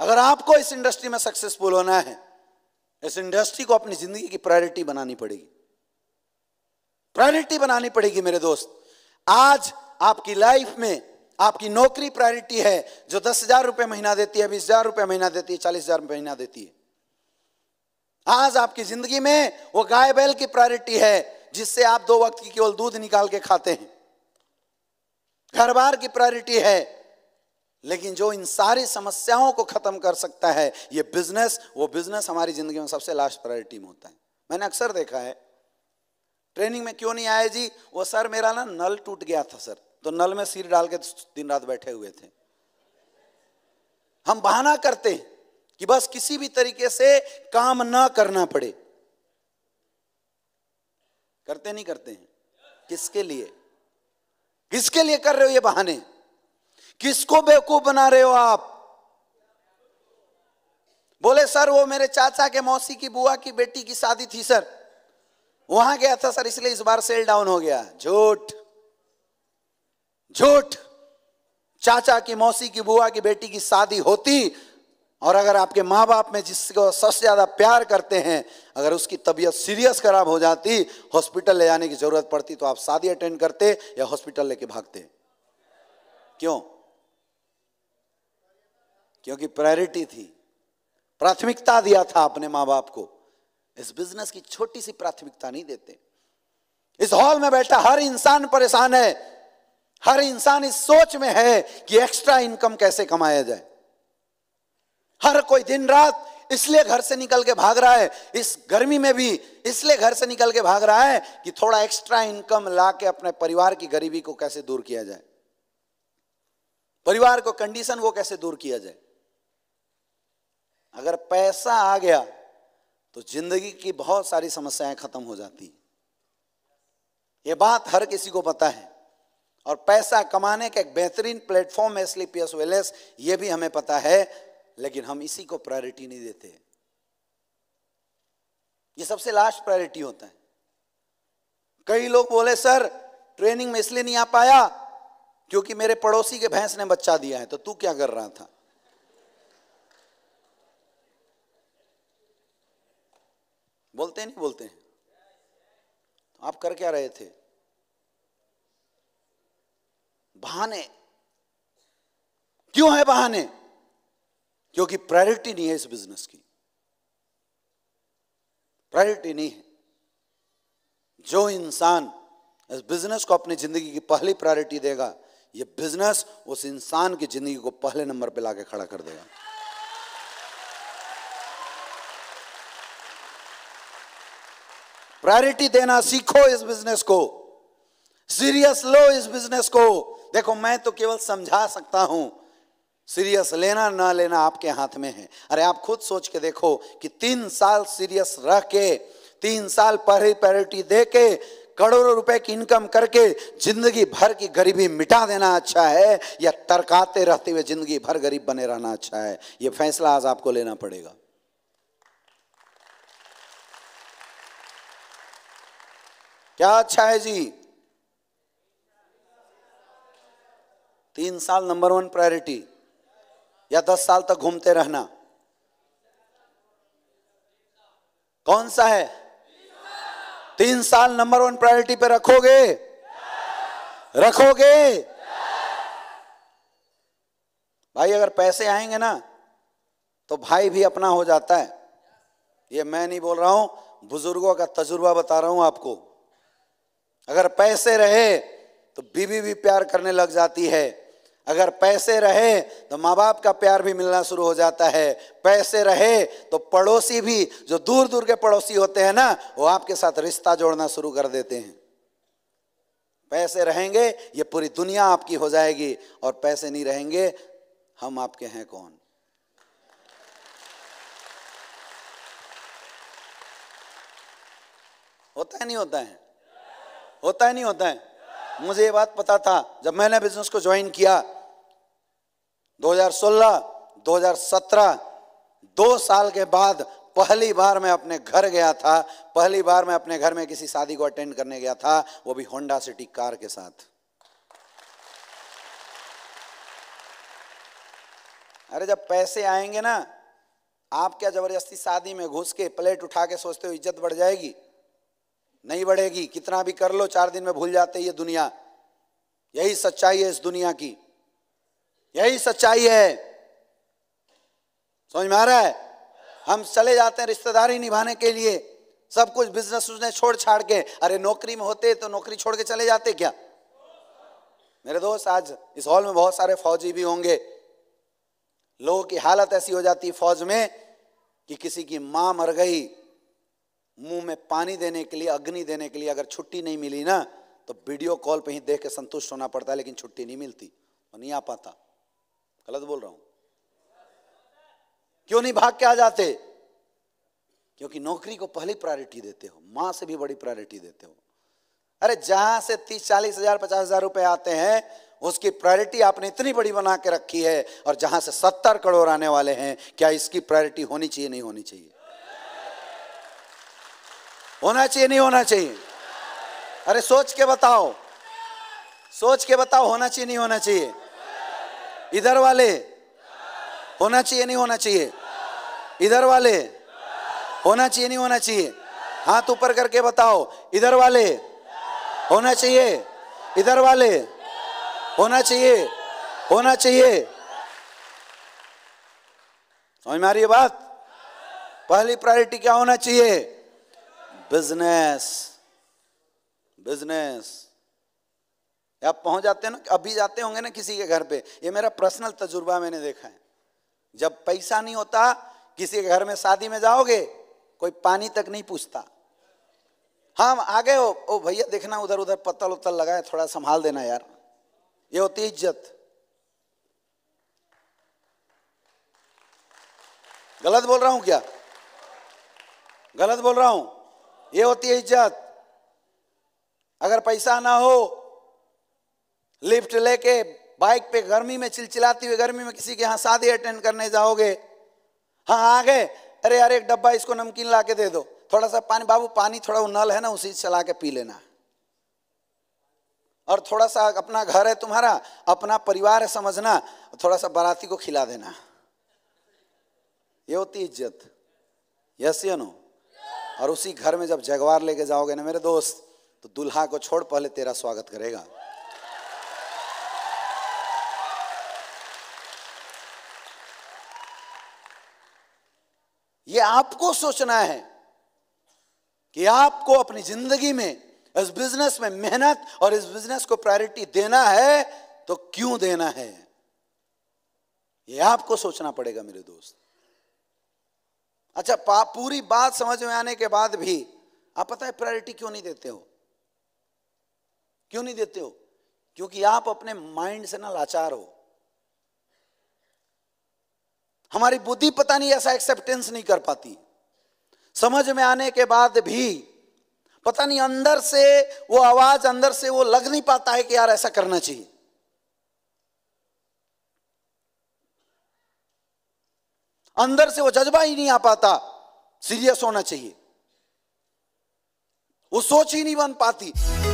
अगर आपको इस इंडस्ट्री में सक्सेसफुल होना है इस इंडस्ट्री को अपनी जिंदगी की प्रायोरिटी बनानी पड़ेगी प्रायोरिटी बनानी पड़ेगी मेरे दोस्त आज आपकी लाइफ में आपकी नौकरी प्रायोरिटी है जो दस हजार रुपये महीना देती है बीस हजार रुपये महीना देती है चालीस हजार महीना देती है आज आपकी जिंदगी में वो गाय बैल की प्रायोरिटी है जिससे आप दो वक्त की केवल दूध निकाल के खाते हैं घर बार की प्रायोरिटी है लेकिन जो इन सारी समस्याओं को खत्म कर सकता है ये बिजनेस वो बिजनेस हमारी जिंदगी में सबसे लास्ट प्रायोरिटी में होता है मैंने अक्सर देखा है ट्रेनिंग में क्यों नहीं आए जी वो सर मेरा ना नल टूट गया था सर तो नल में सिर डाल के तो दिन रात बैठे हुए थे हम बहाना करते हैं कि बस किसी भी तरीके से काम ना करना पड़े करते नहीं करते हैं किसके लिए किसके लिए कर रहे हो ये बहाने किसको बेवकूफ बना रहे हो आप बोले सर वो मेरे चाचा के मौसी की बुआ की बेटी की शादी थी सर वहां गया था सर इसलिए इस बार सेल डाउन हो गया झूठ झूठ चाचा की मौसी की बुआ की बेटी की शादी होती और अगर आपके माँ बाप में जिसको सबसे ज़्यादा प्यार करते हैं अगर उसकी तबीयत सीरियस खराब हो जाती हॉस्पिटल ले जाने की ज़रूरत पड़ती तो आप शादी अटेंड करते या हॉस्पिटल लेके भागते क्यों क्योंकि प्रायोरिटी थी प्राथमिकता दिया था अपने मां बाप को इस बिजनेस की छोटी सी प्राथमिकता नहीं देते इस हॉल में बैठा हर इंसान परेशान है हर इंसान इस सोच में है कि एक्स्ट्रा इनकम कैसे कमाया जाए हर कोई दिन रात इसलिए घर से निकल के भाग रहा है इस गर्मी में भी इसलिए घर से निकल के भाग रहा है कि थोड़ा एक्स्ट्रा इनकम ला के अपने परिवार की गरीबी को कैसे दूर किया जाए परिवार को कंडीशन वो कैसे दूर किया जाए अगर पैसा आ गया तो जिंदगी की बहुत सारी समस्याएं खत्म हो जाती ये बात हर किसी को पता है और पैसा कमाने का एक बेहतरीन प्लेटफॉर्म है इसलिए पीएस वेलेस ये भी हमें पता है लेकिन हम इसी को प्रायोरिटी नहीं देते ये सबसे लास्ट प्रायोरिटी होता है कई लोग बोले सर ट्रेनिंग में इसलिए नहीं आ पाया क्योंकि मेरे पड़ोसी के भैंस ने बच्चा दिया है तो तू क्या कर रहा था बोलते हैं नहीं बोलते हैं तो आप कर क्या रहे थे बहाने क्यों है बहाने क्योंकि प्रायोरिटी नहीं है इस बिजनेस की प्रायोरिटी नहीं है जो इंसान इस बिजनेस को अपनी जिंदगी की पहली प्रायोरिटी देगा ये बिजनेस उस इंसान की जिंदगी को पहले नंबर पे लाके खड़ा कर देगा प्रायोरिटी देना सीखो इस बिजनेस को सीरियस लो इस बिजनेस को देखो मैं तो केवल समझा सकता हूं सीरियस लेना ना लेना आपके हाथ में है अरे आप खुद सोच के देखो कि तीन साल सीरियस रह के तीन साल पहले प्रायोरिटी दे के करोड़ों रुपए की इनकम करके जिंदगी भर की गरीबी मिटा देना अच्छा है या तरकाते रहते हुए जिंदगी भर गरीब बने रहना अच्छा है ये फैसला आज आपको लेना पड़ेगा क्या अच्छा है जी तीन साल नंबर वन प्रायोरिटी या दस साल तक घूमते रहना कौन सा है तीन साल नंबर वन प्रायोरिटी पे रखोगे रखोगे भाई अगर पैसे आएंगे ना तो भाई भी अपना हो जाता है ये मैं नहीं बोल रहा हूं बुजुर्गों का तजुर्बा बता रहा हूं आपको अगर पैसे रहे तो बीवी भी प्यार करने लग जाती है अगर पैसे रहे तो माँ बाप का प्यार भी मिलना शुरू हो जाता है पैसे रहे तो पड़ोसी भी जो दूर दूर के पड़ोसी होते हैं ना वो आपके साथ रिश्ता जोड़ना शुरू कर देते हैं पैसे रहेंगे ये पूरी दुनिया आपकी हो जाएगी और पैसे नहीं रहेंगे हम आपके हैं कौन होता है नहीं होता है होता है नहीं होता है मुझे ये बात पता था जब मैंने बिजनेस को ज्वाइन किया 2016 2017 दो साल के बाद पहली बार मैं अपने घर गया था पहली बार मैं अपने घर में किसी शादी को अटेंड करने गया था वो भी होंडा सिटी कार के साथ अरे जब पैसे आएंगे ना आप क्या जबरदस्ती शादी में घुस के प्लेट उठा के सोचते हो इज्जत बढ़ जाएगी नहीं बढ़ेगी कितना भी कर लो चार दिन में भूल जाते ये दुनिया यही सच्चाई है इस दुनिया की यही सच्चाई है समझ में आ रहा है हम चले जाते हैं रिश्तेदारी निभाने के लिए सब कुछ बिजनेस उसने छोड़ छाड़ के अरे नौकरी में होते तो नौकरी छोड़ के चले जाते क्या मेरे दोस्त आज इस हॉल में बहुत सारे फौजी भी होंगे लोगों की हालत ऐसी हो जाती फौज में कि किसी की मां मर गई मुंह में पानी देने के लिए अग्नि देने के लिए अगर छुट्टी नहीं मिली ना तो वीडियो कॉल पे ही देख के संतुष्ट होना पड़ता है लेकिन छुट्टी नहीं मिलती और तो नहीं आ पाता गलत बोल रहा हूं क्यों नहीं भाग के आ जाते क्योंकि नौकरी को पहली प्रायोरिटी देते हो माँ से भी बड़ी प्रायोरिटी देते हो अरे जहां से तीस चालीस हजार पचास हजार रुपए आते हैं उसकी प्रायोरिटी आपने इतनी बड़ी बना के रखी है और जहां से सत्तर करोड़ आने वाले हैं क्या इसकी प्रायोरिटी होनी चाहिए नहीं होनी चाहिए होना चाहिए नहीं होना चाहिए अरे सोच के बताओ सोच के बताओ होना चाहिए नहीं होना चाहिए इधर वाले होना चाहिए नहीं होना चाहिए इधर वाले होना चाहिए नहीं होना चाहिए हाथ ऊपर करके बताओ इधर वाले होना चाहिए इधर वाले होना चाहिए होना चाहिए समझ में आ रही है बात पहली प्रायोरिटी क्या होना चाहिए बिजनेस बिजनेस आप पहुंच जाते हैं ना अभी जाते होंगे ना किसी के घर पे ये मेरा पर्सनल तजुर्बा मैंने देखा है जब पैसा नहीं होता किसी के घर में शादी में जाओगे कोई पानी तक नहीं पूछता हाँ आ गए हो ओ भैया देखना उधर उधर पत्तल उत्तल लगाए थोड़ा संभाल देना यार ये होती इज्जत गलत बोल रहा हूं क्या गलत बोल रहा हूं ये होती है इज्जत अगर पैसा ना हो लिफ्ट लेके बाइक पे गर्मी में चिलचिलाती हुई गर्मी में किसी के यहां शादी अटेंड करने जाओगे हाँ आ गए अरे यार एक डब्बा इसको नमकीन ला के दे दो थोड़ा सा पानी बाबू पानी थोड़ा वो नल है ना उसी चला के पी लेना और थोड़ा सा अपना घर है तुम्हारा अपना परिवार है समझना थोड़ा सा बाराती को खिला देना ये होती इज्जत यस यू नो और उसी घर में जब जगवार लेके जाओगे ना मेरे दोस्त तो दुल्हा को छोड़ पहले तेरा स्वागत करेगा ये आपको सोचना है कि आपको अपनी जिंदगी में इस बिजनेस में मेहनत और इस बिजनेस को प्रायोरिटी देना है तो क्यों देना है ये आपको सोचना पड़ेगा मेरे दोस्त अच्छा पूरी बात समझ में आने के बाद भी आप पता है प्रायोरिटी क्यों नहीं देते हो क्यों नहीं देते हो क्योंकि आप अपने माइंड से ना लाचार हो हमारी बुद्धि पता नहीं ऐसा एक्सेप्टेंस नहीं कर पाती समझ में आने के बाद भी पता नहीं अंदर से वो आवाज अंदर से वो लग नहीं पाता है कि यार ऐसा करना चाहिए अंदर से वो जज्बा ही नहीं आ पाता सीरियस होना चाहिए वो सोच ही नहीं बन पाती